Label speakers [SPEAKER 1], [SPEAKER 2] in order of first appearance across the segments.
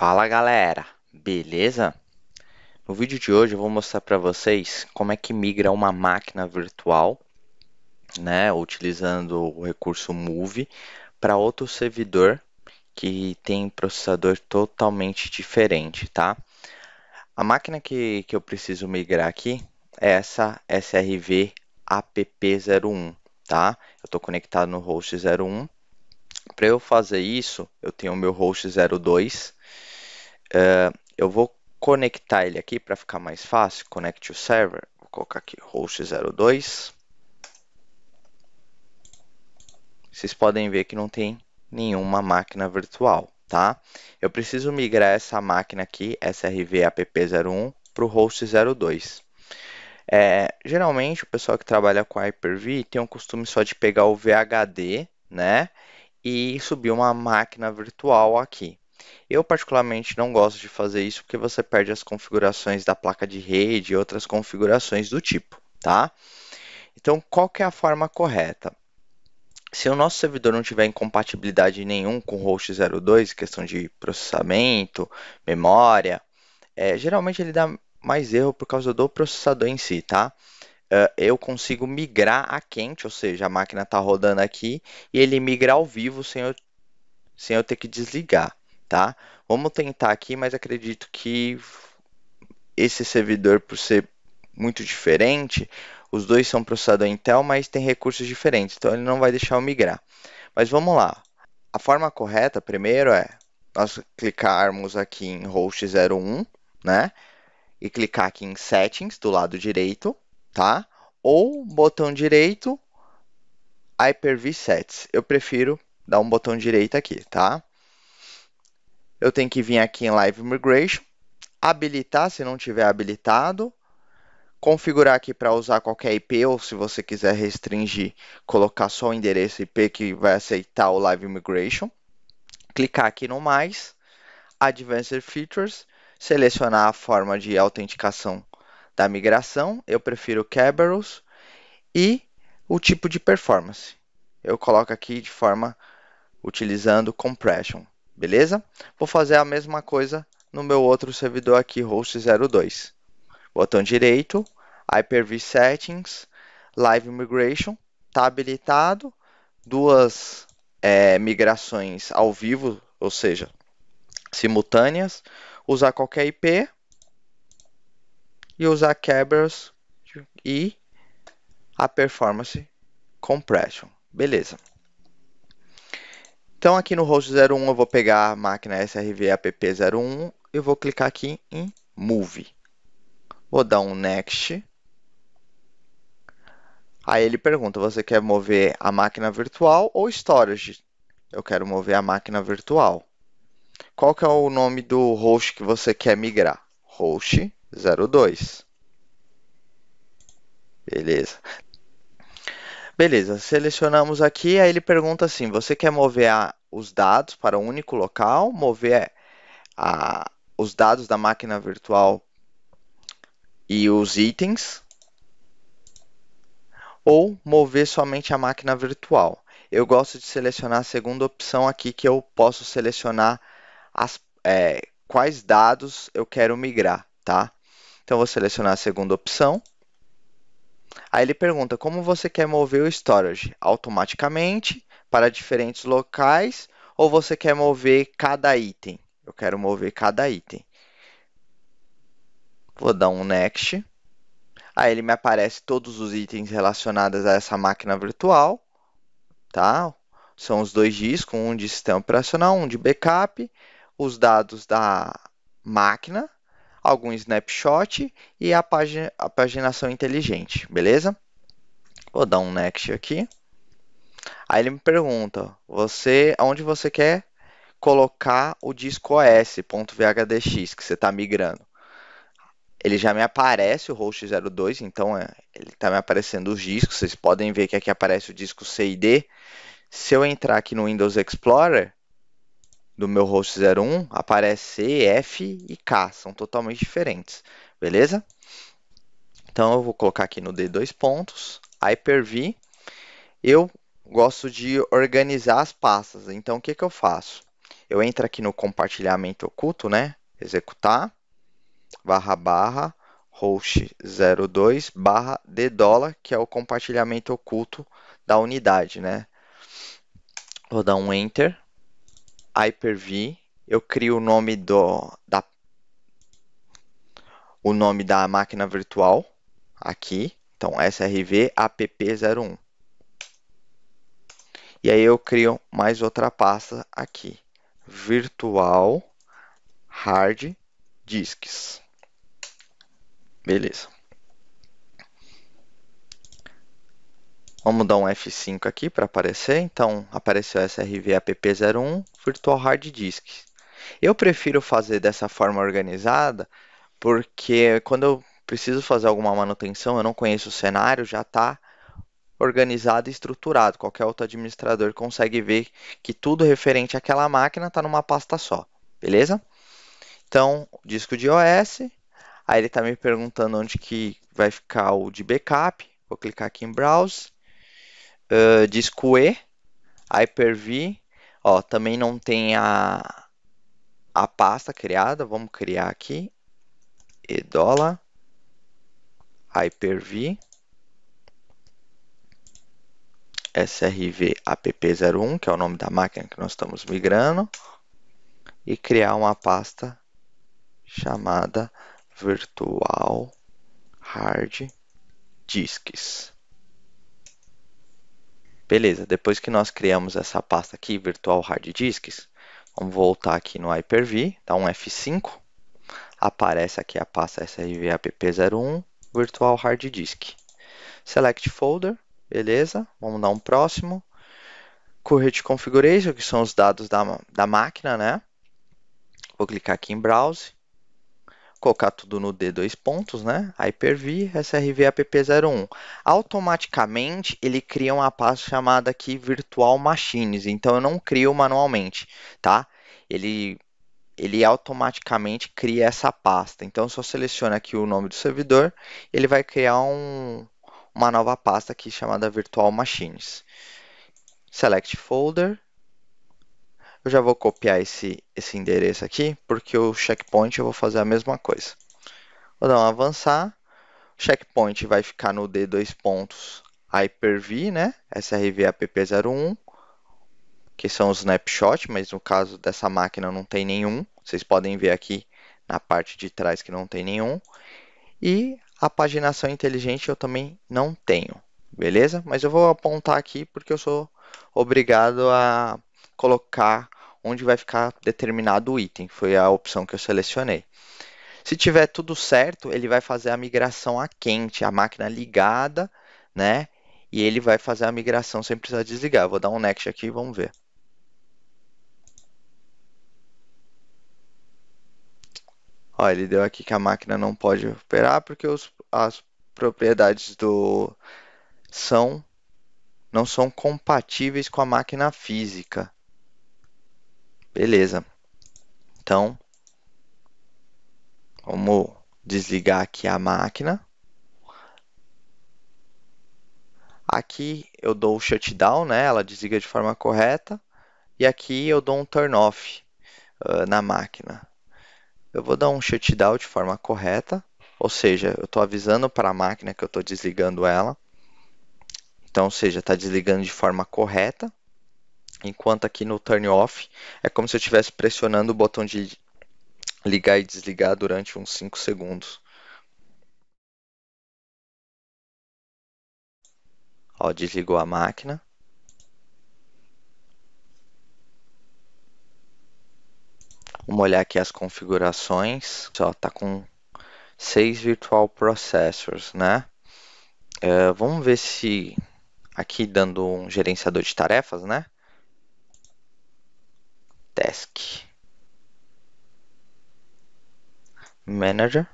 [SPEAKER 1] Fala galera, beleza? No vídeo de hoje eu vou mostrar para vocês como é que migra uma máquina virtual, né, utilizando o recurso Move, para outro servidor que tem processador totalmente diferente, tá? A máquina que, que eu preciso migrar aqui é essa SRV APP01, tá? Eu estou conectado no host 01. Para eu fazer isso, eu tenho o meu host 02, é, eu vou conectar ele aqui para ficar mais fácil. Connect to server. Vou colocar aqui host02. Vocês podem ver que não tem nenhuma máquina virtual, tá? Eu preciso migrar essa máquina aqui, srvapp01, para o host02. É, geralmente o pessoal que trabalha com Hyper-V tem o costume só de pegar o VHD, né? E subir uma máquina virtual aqui. Eu particularmente não gosto de fazer isso porque você perde as configurações da placa de rede e outras configurações do tipo, tá? Então, qual que é a forma correta? Se o nosso servidor não tiver incompatibilidade nenhum com o host 02, questão de processamento, memória, é, geralmente ele dá mais erro por causa do processador em si, tá? É, eu consigo migrar a quente, ou seja, a máquina está rodando aqui e ele migra ao vivo sem eu, sem eu ter que desligar tá? Vamos tentar aqui, mas acredito que esse servidor, por ser muito diferente, os dois são processador Intel, mas tem recursos diferentes, então ele não vai deixar eu migrar. Mas vamos lá. A forma correta, primeiro, é nós clicarmos aqui em host 01, né? E clicar aqui em settings do lado direito, tá? Ou botão direito, Hyper-V Sets. Eu prefiro dar um botão direito aqui, tá? eu tenho que vir aqui em Live Migration, habilitar se não tiver habilitado, configurar aqui para usar qualquer IP ou se você quiser restringir, colocar só o endereço IP que vai aceitar o Live Migration. Clicar aqui no mais, Advanced Features, selecionar a forma de autenticação da migração, eu prefiro Kerberos e o tipo de performance. Eu coloco aqui de forma utilizando compression beleza? Vou fazer a mesma coisa no meu outro servidor aqui, host02. Botão direito, Hyper-V Settings, Live Migration, está habilitado, duas é, migrações ao vivo, ou seja, simultâneas, usar qualquer IP e usar quebras e a Performance Compression. Beleza. Então aqui no host 01 eu vou pegar a máquina SRV app01 e vou clicar aqui em Move. Vou dar um Next. Aí ele pergunta, você quer mover a máquina virtual ou storage? Eu quero mover a máquina virtual. Qual que é o nome do host que você quer migrar? Host 02. Beleza. Beleza, selecionamos aqui, aí ele pergunta assim, você quer mover a, os dados para um único local, mover a, os dados da máquina virtual e os itens, ou mover somente a máquina virtual. Eu gosto de selecionar a segunda opção aqui, que eu posso selecionar as, é, quais dados eu quero migrar, tá? Então, vou selecionar a segunda opção. Aí ele pergunta como você quer mover o storage automaticamente para diferentes locais ou você quer mover cada item? Eu quero mover cada item. Vou dar um next. Aí ele me aparece todos os itens relacionados a essa máquina virtual, tá? São os dois discos, um de sistema operacional, um de backup, os dados da máquina algum snapshot e a, pagina, a paginação inteligente, beleza? Vou dar um next aqui. Aí ele me pergunta, você, onde você quer colocar o disco OS.vhdx que você está migrando? Ele já me aparece o host 02, então é, ele está me aparecendo os discos. Vocês podem ver que aqui aparece o disco D. Se eu entrar aqui no Windows Explorer, do meu host 01 aparece F e K, são totalmente diferentes, beleza? Então eu vou colocar aqui no D dois pontos, Hyper-V. Eu gosto de organizar as pastas, então o que, que eu faço? Eu entro aqui no compartilhamento oculto, né? Executar, barra, barra, host02 barra d dólar, que é o compartilhamento oculto da unidade, né? Vou dar um enter. Hyper-V, eu crio o nome do da o nome da máquina virtual aqui, então srv app01. E aí eu crio mais outra pasta aqui, virtual hard disks. Beleza. Vamos dar um F5 aqui para aparecer. Então, apareceu SRV app01 virtual hard disk. Eu prefiro fazer dessa forma organizada, porque quando eu preciso fazer alguma manutenção, eu não conheço o cenário, já está organizado e estruturado. Qualquer outro administrador consegue ver que tudo referente àquela máquina está numa pasta só, beleza? Então, disco de OS, aí ele está me perguntando onde que vai ficar o de backup, vou clicar aqui em Browse, uh, disco E, Hyper-V, Ó, também não tem a, a pasta criada. Vamos criar aqui. edola Hyper-V. SRV app01, que é o nome da máquina que nós estamos migrando, e criar uma pasta chamada virtual hard disks. Beleza, depois que nós criamos essa pasta aqui, virtual hard disks, vamos voltar aqui no Hyper-V, dá um F5, aparece aqui a pasta srvapp01, virtual hard disk. Select folder, beleza, vamos dar um próximo. Current configuration, que são os dados da, da máquina, né? Vou clicar aqui em browse, colocar tudo no d dois pontos, né? Hyper-V, SRV app01. Automaticamente ele cria uma pasta chamada aqui virtual machines, então eu não crio manualmente, tá? Ele ele automaticamente cria essa pasta. Então só seleciona aqui o nome do servidor, ele vai criar um, uma nova pasta aqui chamada virtual machines. Select folder eu já vou copiar esse, esse endereço aqui, porque o checkpoint eu vou fazer a mesma coisa. Vou dar um avançar. O checkpoint vai ficar no D 2 pontos Hyper-V, né? SRV app01, que são os snapshots, mas no caso dessa máquina não tem nenhum. Vocês podem ver aqui na parte de trás que não tem nenhum. E a paginação inteligente eu também não tenho, beleza? Mas eu vou apontar aqui porque eu sou obrigado a colocar onde vai ficar determinado item. Foi a opção que eu selecionei. Se tiver tudo certo, ele vai fazer a migração a quente, a máquina ligada, né? E ele vai fazer a migração sem precisar desligar. vou dar um next aqui e vamos ver. Ó, ele deu aqui que a máquina não pode operar porque os, as propriedades do são não são compatíveis com a máquina física. Beleza. Então, vamos desligar aqui a máquina. Aqui eu dou o shutdown, né? ela desliga de forma correta. E aqui eu dou um turn off uh, na máquina. Eu vou dar um shutdown de forma correta, ou seja, eu estou avisando para a máquina que eu estou desligando ela. Então, ou seja, está desligando de forma correta. Enquanto aqui no turn off é como se eu estivesse pressionando o botão de ligar e desligar durante uns 5 segundos. Ó, desligou a máquina. Vamos olhar aqui as configurações. Ó, tá com 6 virtual processors, né? É, vamos ver se aqui dando um gerenciador de tarefas, né? task manager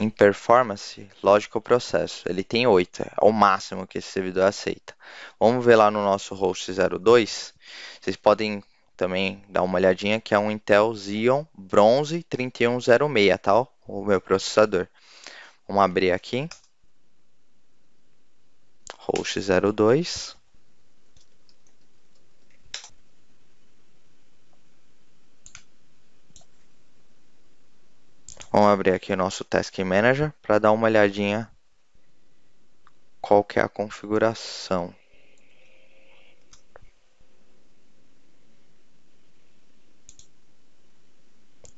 [SPEAKER 1] em performance, lógico o processo. Ele tem 8, é o máximo que esse servidor aceita. Vamos ver lá no nosso host 02. Vocês podem também dar uma olhadinha que é um Intel Xeon Bronze 3106, tá? O meu processador. Vamos abrir aqui host02 Vamos abrir aqui o nosso Task Manager para dar uma olhadinha qual que é a configuração.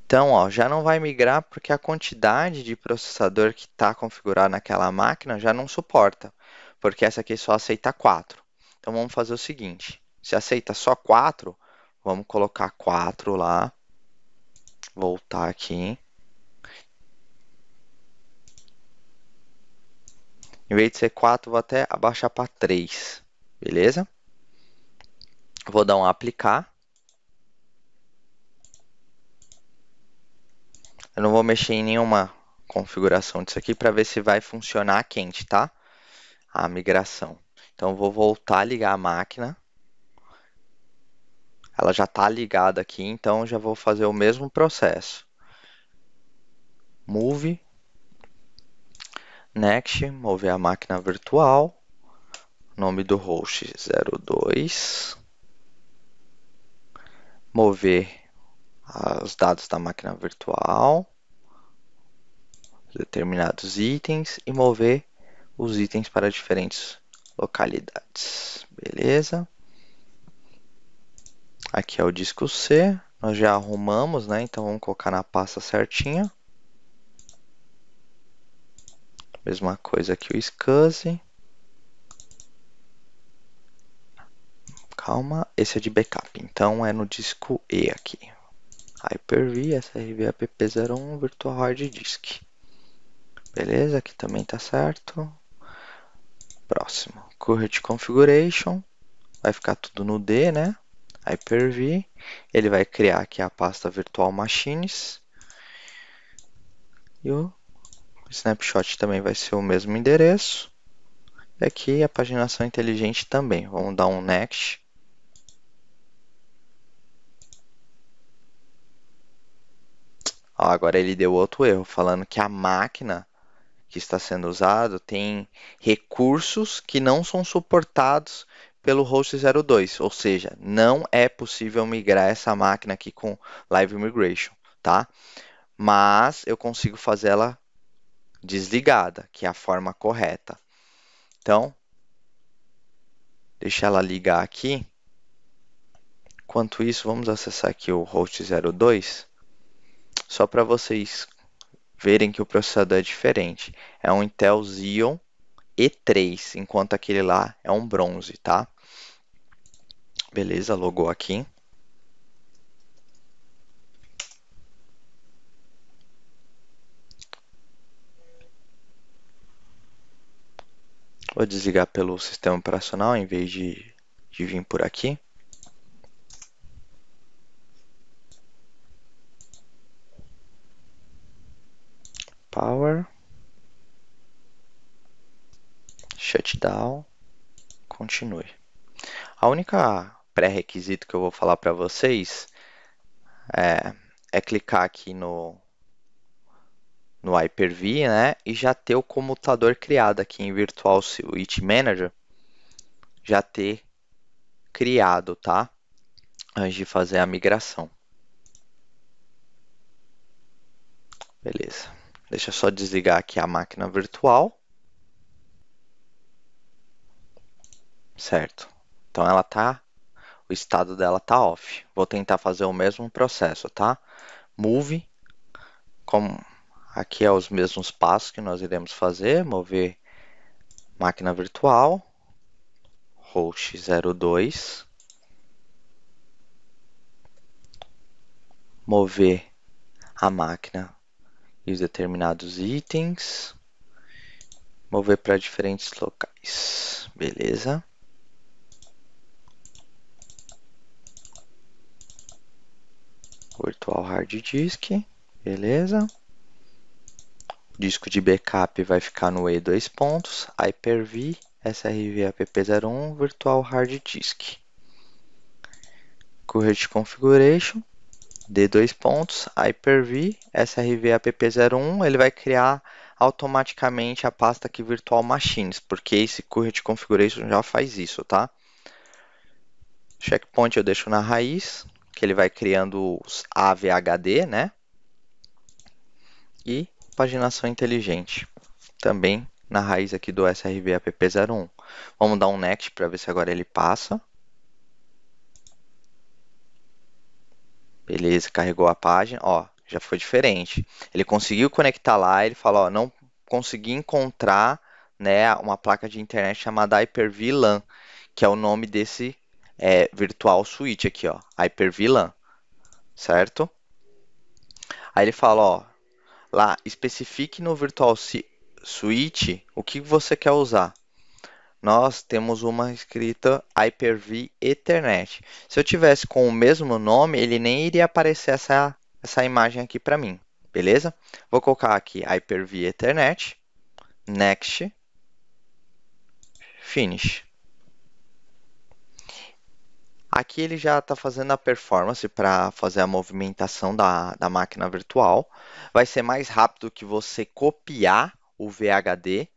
[SPEAKER 1] Então, ó, já não vai migrar porque a quantidade de processador que está configurado naquela máquina já não suporta porque essa aqui só aceita 4. Então vamos fazer o seguinte, se aceita só 4, vamos colocar 4 lá, voltar aqui. Em vez de ser 4, vou até abaixar para 3, beleza? Vou dar um aplicar. Eu não vou mexer em nenhuma configuração disso aqui para ver se vai funcionar quente, tá? a migração. Então vou voltar a ligar a máquina. Ela já está ligada aqui, então já vou fazer o mesmo processo. Move, next, mover a máquina virtual, nome do host 02, mover os dados da máquina virtual, determinados itens e mover os itens para diferentes localidades. Beleza? Aqui é o disco C, nós já arrumamos, né? Então vamos colocar na pasta certinha. Mesma coisa aqui o SCSI. Calma, esse é de backup, então é no disco E aqui. Hyper-V, SRV app01, virtual hard disk. Beleza, aqui também tá certo. Próximo, current configuration, vai ficar tudo no D, né? Hyper-V, ele vai criar aqui a pasta virtual machines e o snapshot também vai ser o mesmo endereço. E aqui a paginação inteligente também. Vamos dar um next. agora ele deu outro erro, falando que a máquina que está sendo usado, tem recursos que não são suportados pelo host 02, ou seja, não é possível migrar essa máquina aqui com Live Migration, tá? Mas eu consigo fazê-la desligada, que é a forma correta. Então, deixa ela ligar aqui. Enquanto isso, vamos acessar aqui o host 02, só para vocês verem que o processador é diferente. É um Intel Xeon E3, enquanto aquele lá é um bronze, tá? Beleza, logou aqui. Vou desligar pelo sistema operacional em vez de, de vir por aqui. power shutdown continue. A única pré-requisito que eu vou falar para vocês é, é, clicar aqui no no Hyper-V, né, e já ter o comutador criado aqui em Virtual Switch Manager, já ter criado, tá? Antes de fazer a migração. Beleza. Deixa eu só desligar aqui a máquina virtual. Certo. Então ela tá, o estado dela tá off. Vou tentar fazer o mesmo processo, tá? Move, como aqui é os mesmos passos que nós iremos fazer, mover máquina virtual, host 02, mover a máquina e determinados itens, mover para diferentes locais, beleza? Virtual hard disk, beleza? Disco de backup vai ficar no E2 pontos, Hyper-V, SRV-APP01, Virtual Hard Disk. de Configuration, d dois pontos, Hyper-V, srvapp01, ele vai criar automaticamente a pasta aqui virtual machines, porque esse current configuration já faz isso, tá? Checkpoint eu deixo na raiz, que ele vai criando os AVHD, né? E paginação inteligente, também na raiz aqui do srvapp01. Vamos dar um next para ver se agora ele passa. Beleza, carregou a página, ó, já foi diferente. Ele conseguiu conectar lá, ele falou ó, não consegui encontrar, né, uma placa de internet chamada Hyper-V LAN, que é o nome desse é, virtual switch aqui, ó, Hyper-V LAN, certo? Aí ele fala, ó, lá, especifique no virtual switch o que você quer usar nós temos uma escrita Hyper-V Ethernet. Se eu tivesse com o mesmo nome, ele nem iria aparecer essa, essa imagem aqui para mim, beleza? Vou colocar aqui Hyper-V Ethernet, Next, Finish. Aqui ele já está fazendo a performance para fazer a movimentação da, da máquina virtual. Vai ser mais rápido que você copiar o VHD,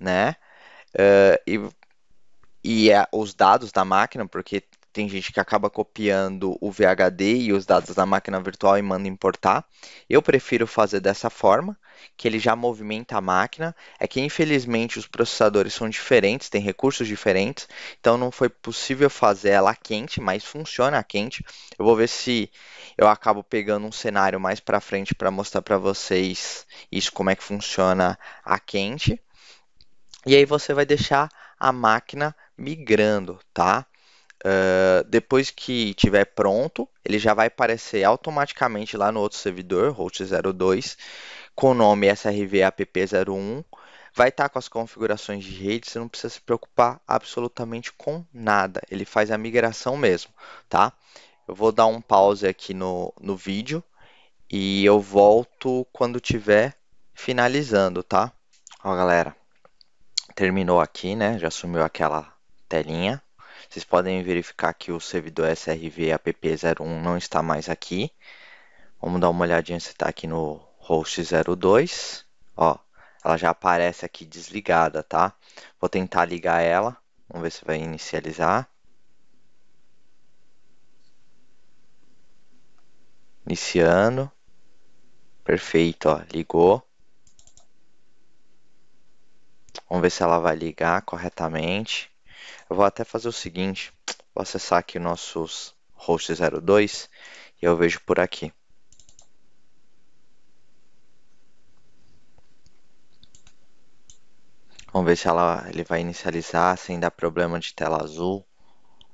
[SPEAKER 1] né? Uh, e e é os dados da máquina, porque tem gente que acaba copiando o VHD e os dados da máquina virtual e manda importar. Eu prefiro fazer dessa forma, que ele já movimenta a máquina. É que infelizmente os processadores são diferentes, têm recursos diferentes, então não foi possível fazer ela quente, mas funciona a quente. Eu vou ver se eu acabo pegando um cenário mais para frente para mostrar para vocês isso como é que funciona a quente. E aí você vai deixar a máquina migrando, tá? Uh, depois que tiver pronto, ele já vai aparecer automaticamente lá no outro servidor, host 02, com o nome SRVApp01. Vai estar tá com as configurações de rede, você não precisa se preocupar absolutamente com nada. Ele faz a migração mesmo, tá? Eu vou dar um pause aqui no, no vídeo e eu volto quando tiver finalizando, tá? Ó, galera terminou aqui, né? Já sumiu aquela telinha. Vocês podem verificar que o servidor SRV app01 não está mais aqui. Vamos dar uma olhadinha se está aqui no host 02. Ó, ela já aparece aqui desligada, tá? Vou tentar ligar ela. Vamos ver se vai inicializar. Iniciando. Perfeito, ó, ligou. Vamos ver se ela vai ligar corretamente. Eu vou até fazer o seguinte, vou acessar aqui nossos host 02 e eu vejo por aqui. Vamos ver se ela, ele vai inicializar sem dar problema de tela azul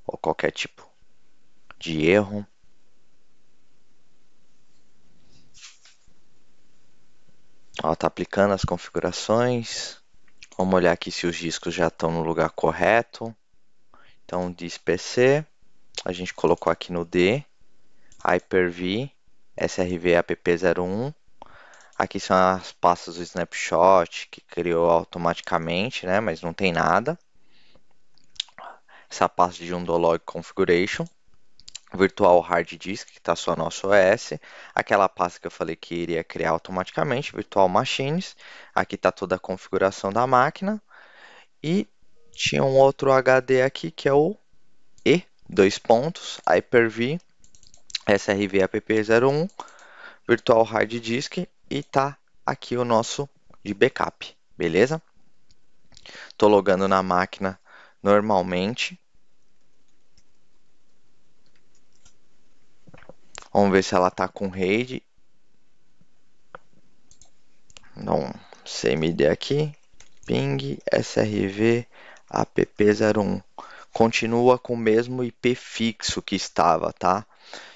[SPEAKER 1] ou qualquer tipo de erro. está aplicando as configurações. Vamos olhar aqui se os discos já estão no lugar correto. Então, diz PC, a gente colocou aqui no D, Hyper-V, SRV app01. Aqui são as pastas do snapshot que criou automaticamente, né? mas não tem nada. Essa pasta de Undolog Configuration virtual hard disk, que está só nosso OS, aquela pasta que eu falei que iria criar automaticamente, virtual machines, aqui está toda a configuração da máquina, e tinha um outro HD aqui que é o E, dois pontos, Hyper-V, SRV app01, virtual hard disk, e está aqui o nosso de backup, beleza? Estou logando na máquina normalmente, Vamos ver se ela tá com raid. Não, CMD aqui. Ping SRV app01. Continua com o mesmo IP fixo que estava, tá?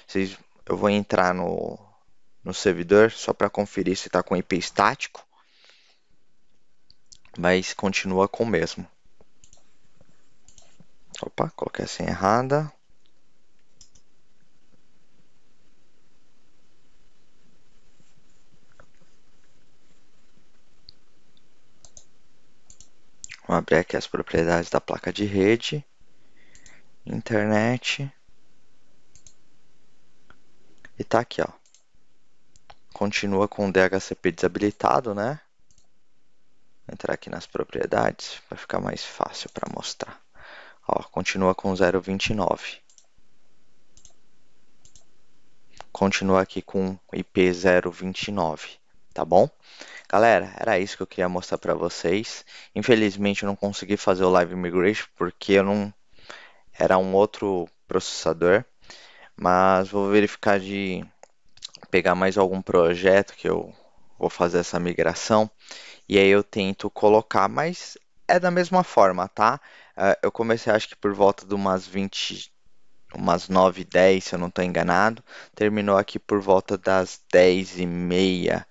[SPEAKER 1] Vocês, eu vou entrar no, no servidor só para conferir se está com IP estático. Mas continua com o mesmo. Opa, coloquei a senha errada. Vamos abrir aqui as propriedades da placa de rede, internet, e tá aqui, ó. Continua com o DHCP desabilitado, né? Vou entrar aqui nas propriedades, vai ficar mais fácil para mostrar. Ó, continua com 029. Continua aqui com IP 029, tá bom? Galera, era isso que eu queria mostrar para vocês. Infelizmente eu não consegui fazer o Live Migration porque eu não era um outro processador, mas vou verificar de pegar mais algum projeto que eu vou fazer essa migração e aí eu tento colocar, mas é da mesma forma, tá? É, eu comecei acho que por volta de umas 20 umas 9 10 se eu não estou enganado terminou aqui por volta das 10 e meia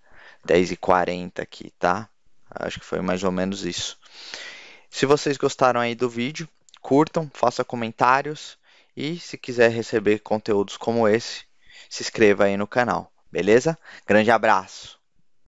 [SPEAKER 1] 10h40 aqui, tá? Acho que foi mais ou menos isso. Se vocês gostaram aí do vídeo, curtam, façam comentários e se quiser receber conteúdos como esse, se inscreva aí no canal, beleza? Grande abraço!